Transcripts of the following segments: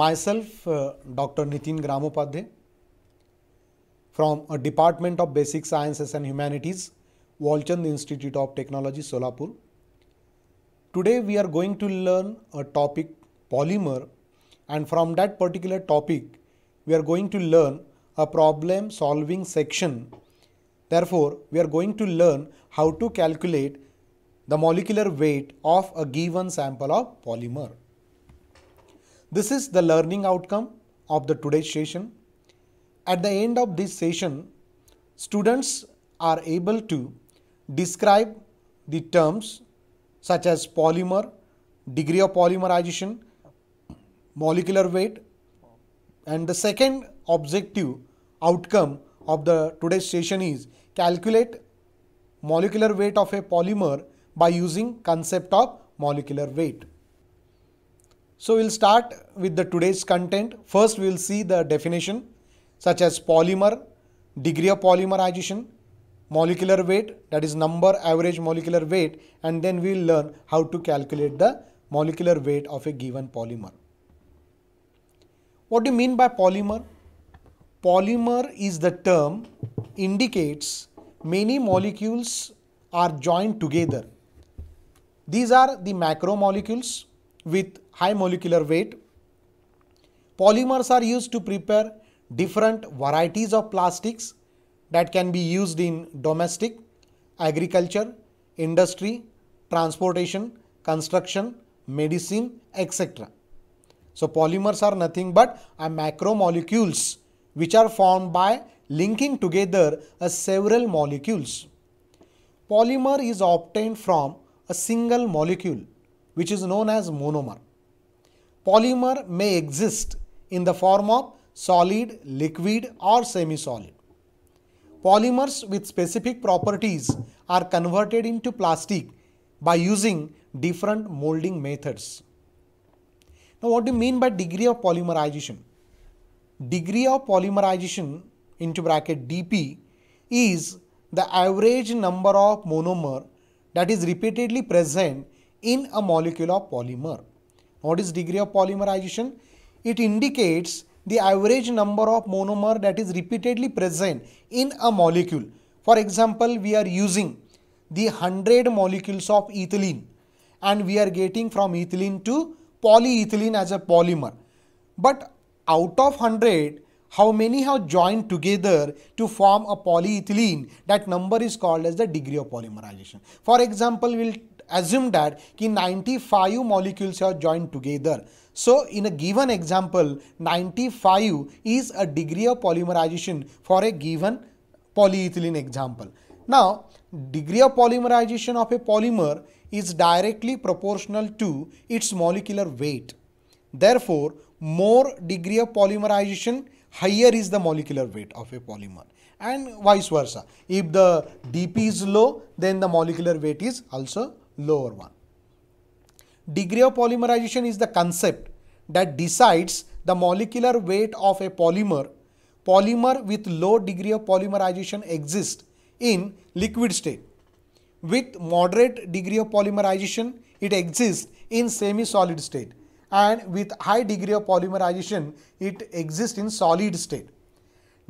Myself, uh, Dr. Nitin Gramopadhyay from a Department of Basic Sciences and Humanities, Walchand Institute of Technology, Solapur. Today we are going to learn a topic polymer and from that particular topic we are going to learn a problem solving section. Therefore, we are going to learn how to calculate the molecular weight of a given sample of polymer. This is the learning outcome of the today's session. At the end of this session, students are able to describe the terms such as polymer, degree of polymerization, molecular weight and the second objective outcome of the today's session is calculate molecular weight of a polymer by using concept of molecular weight. So we'll start with the today's content. First we'll see the definition such as polymer, degree of polymerization, molecular weight that is number average molecular weight and then we'll learn how to calculate the molecular weight of a given polymer. What do you mean by polymer? Polymer is the term indicates many molecules are joined together. These are the macromolecules with high molecular weight. Polymers are used to prepare different varieties of plastics that can be used in domestic, agriculture, industry, transportation, construction, medicine, etc. So polymers are nothing but macromolecules which are formed by linking together a several molecules. Polymer is obtained from a single molecule which is known as monomer. Polymer may exist in the form of solid, liquid or semi-solid. Polymers with specific properties are converted into plastic by using different molding methods. Now what do you mean by degree of polymerization? Degree of polymerization into bracket dp is the average number of monomer that is repeatedly present in a molecule of polymer. What is degree of polymerization? It indicates the average number of monomer that is repeatedly present in a molecule. For example, we are using the 100 molecules of ethylene and we are getting from ethylene to polyethylene as a polymer. But out of 100, how many have joined together to form a polyethylene? That number is called as the degree of polymerization. For example, we'll assume that ki 95 molecules are joined together. So in a given example, 95 is a degree of polymerization for a given polyethylene example. Now degree of polymerization of a polymer is directly proportional to its molecular weight. Therefore, more degree of polymerization, higher is the molecular weight of a polymer and vice versa. If the dp is low, then the molecular weight is also lower one. Degree of polymerization is the concept that decides the molecular weight of a polymer. Polymer with low degree of polymerization exists in liquid state. With moderate degree of polymerization, it exists in semi-solid state and with high degree of polymerization, it exists in solid state.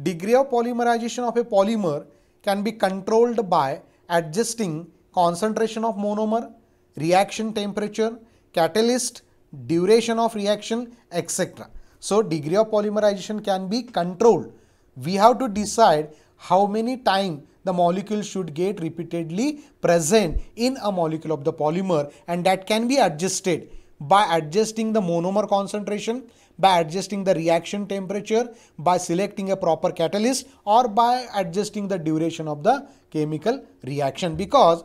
Degree of polymerization of a polymer can be controlled by adjusting concentration of monomer, reaction temperature, catalyst, duration of reaction, etc. So, degree of polymerization can be controlled. We have to decide how many time the molecule should get repeatedly present in a molecule of the polymer and that can be adjusted by adjusting the monomer concentration, by adjusting the reaction temperature, by selecting a proper catalyst or by adjusting the duration of the chemical reaction because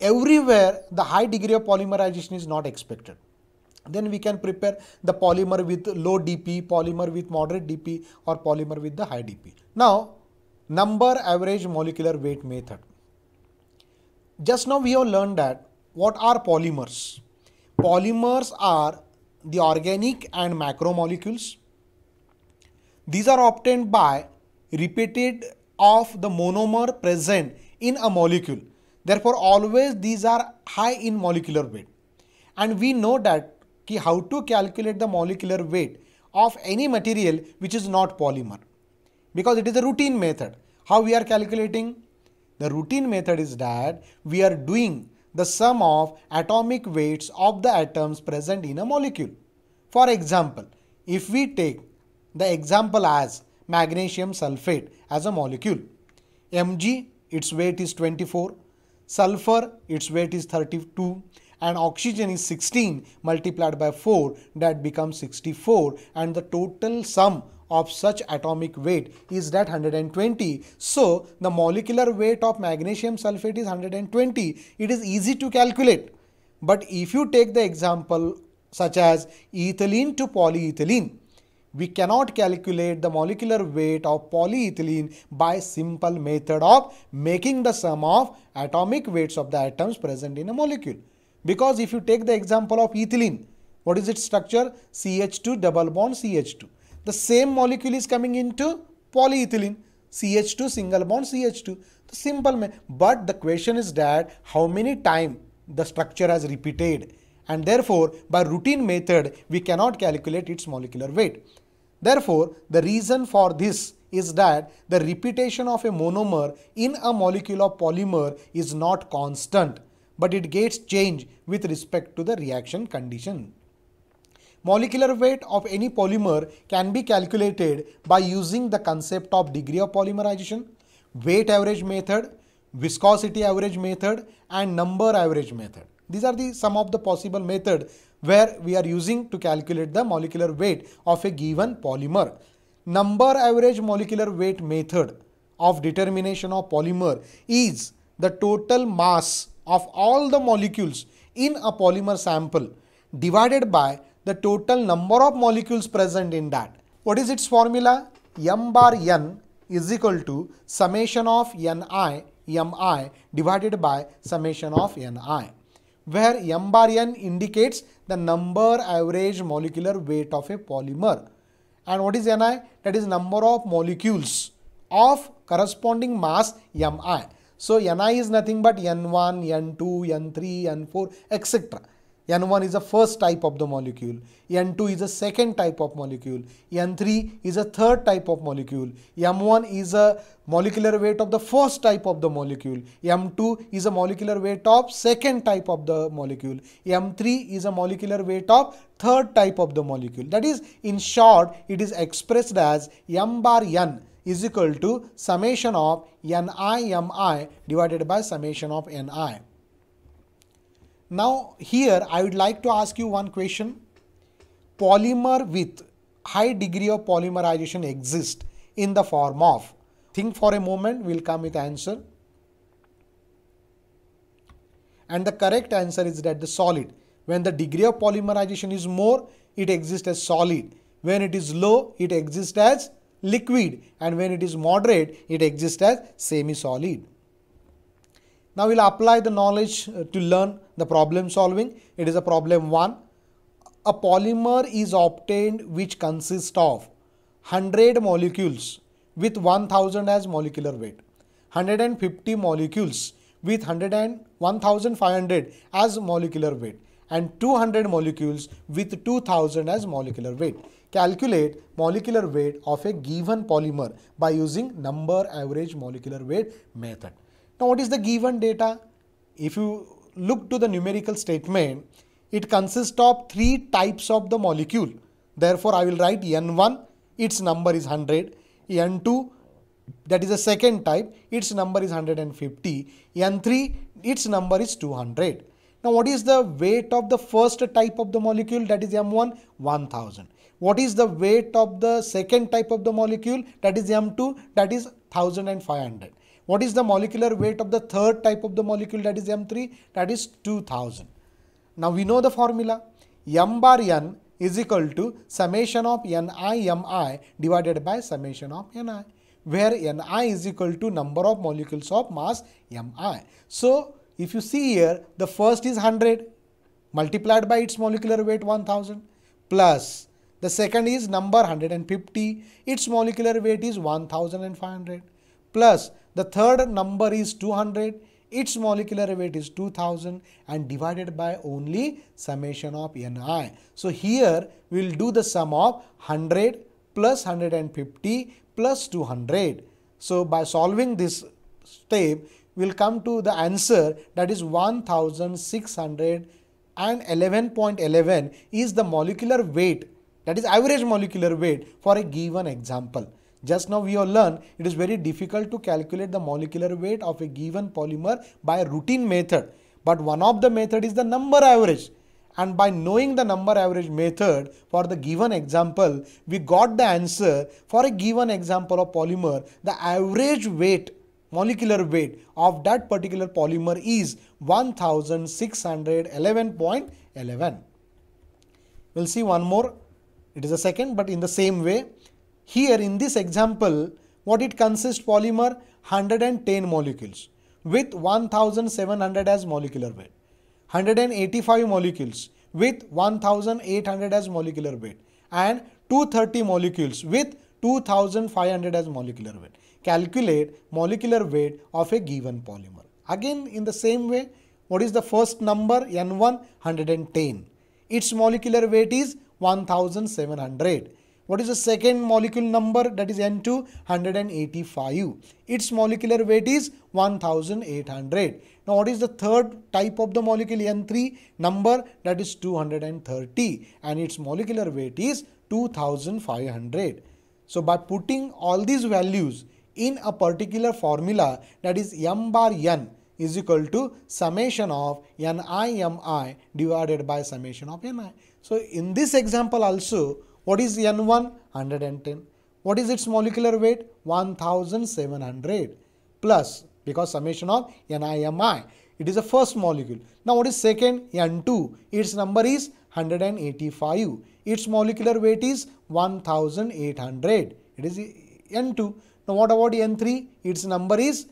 everywhere the high degree of polymerization is not expected then we can prepare the polymer with low dp polymer with moderate dp or polymer with the high dp now number average molecular weight method just now we have learned that what are polymers polymers are the organic and macromolecules these are obtained by repeated of the monomer present in a molecule Therefore, always these are high in molecular weight. And we know that ki how to calculate the molecular weight of any material which is not polymer. Because it is a routine method. How we are calculating? The routine method is that we are doing the sum of atomic weights of the atoms present in a molecule. For example, if we take the example as magnesium sulfate as a molecule, Mg, its weight is 24, Sulfur, its weight is 32 and oxygen is 16 multiplied by 4 that becomes 64 and the total sum of such atomic weight is that 120. So, the molecular weight of magnesium sulfate is 120. It is easy to calculate. But if you take the example such as ethylene to polyethylene, we cannot calculate the molecular weight of polyethylene by simple method of making the sum of atomic weights of the atoms present in a molecule. Because if you take the example of ethylene, what is its structure? CH2 double bond CH2. The same molecule is coming into polyethylene. CH2 single bond CH2. The simple, but the question is that how many time the structure has repeated and therefore by routine method we cannot calculate its molecular weight. Therefore, the reason for this is that the repetition of a monomer in a molecule of polymer is not constant, but it gets changed with respect to the reaction condition. Molecular weight of any polymer can be calculated by using the concept of degree of polymerization, weight average method, viscosity average method and number average method. These are the some of the possible method where we are using to calculate the molecular weight of a given polymer. Number average molecular weight method of determination of polymer is the total mass of all the molecules in a polymer sample divided by the total number of molecules present in that. What is its formula? M bar N is equal to summation of Ni Mi divided by summation of Ni where m bar n indicates the number average molecular weight of a polymer. And what is ni? That is number of molecules of corresponding mass mi. So ni is nothing but n1, n2, n3, n4, etc. N1 is the first type of the molecule, N2 is the second type of molecule, N3 is a third type of molecule, M1 is a molecular weight of the first type of the molecule, M2 is a molecular weight of second type of the molecule, M3 is a molecular weight of third type of the molecule. That is, in short, it is expressed as M bar N is equal to summation of NIMI divided by summation of NI. Now here I would like to ask you one question. Polymer with high degree of polymerization exists in the form of. Think for a moment, we will come with answer. And the correct answer is that the solid. When the degree of polymerization is more, it exists as solid. When it is low, it exists as liquid. And when it is moderate, it exists as semi-solid. Now we'll apply the knowledge uh, to learn the problem solving. It is a problem 1. A polymer is obtained which consists of 100 molecules with 1000 as molecular weight, 150 molecules with 100 and 1500 as molecular weight and 200 molecules with 2000 as molecular weight. Calculate molecular weight of a given polymer by using number average molecular weight method. Now, what is the given data? If you look to the numerical statement, it consists of three types of the molecule. Therefore, I will write N1, its number is 100, N2, that is the second type, its number is 150, N3, its number is 200. Now, what is the weight of the first type of the molecule that is M1? 1000. What is the weight of the second type of the molecule that is M2? That is 1500. What is the molecular weight of the third type of the molecule that is M3? That is 2000. Now we know the formula. M bar N is equal to summation of Ni Mi divided by summation of Ni where Ni is equal to number of molecules of mass Mi. So if you see here the first is 100 multiplied by its molecular weight 1000 plus the second is number 150 its molecular weight is 1500 plus the third number is 200, its molecular weight is 2000 and divided by only summation of ni. So, here we will do the sum of 100 plus 150 plus 200. So, by solving this step, we will come to the answer that is 1600 and 11.11 .11 is the molecular weight that is average molecular weight for a given example. Just now we have learned it is very difficult to calculate the molecular weight of a given polymer by routine method. But one of the method is the number average. And by knowing the number average method for the given example, we got the answer for a given example of polymer. The average weight, molecular weight of that particular polymer is 1611.11. We'll see one more. It is a second, but in the same way here in this example, what it consists polymer 110 molecules with 1700 as molecular weight, 185 molecules with 1800 as molecular weight and 230 molecules with 2500 as molecular weight. Calculate molecular weight of a given polymer. Again in the same way, what is the first number N1 110. Its molecular weight is 1700. What is the second molecule number? That is N2, 185. Its molecular weight is 1800. Now, what is the third type of the molecule N3 number? That is 230 and its molecular weight is 2500. So, by putting all these values in a particular formula that is m bar n is equal to summation of nimi divided by summation of ni. So, in this example also what is N1? 110. What is its molecular weight? 1700 plus because summation of NIMI. It is the first molecule. Now what is second? N2. Its number is 185. Its molecular weight is 1800. It is N2. Now what about N3? Its number is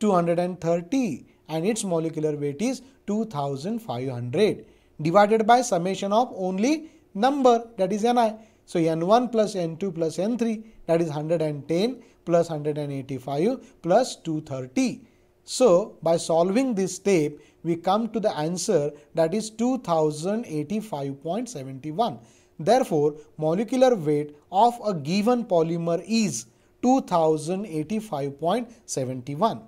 230 and its molecular weight is 2500 divided by summation of only number that is ni. So, n1 plus n2 plus n3 that is 110 plus 185 plus 230. So, by solving this step, we come to the answer that is 2085.71. Therefore, molecular weight of a given polymer is 2085.71.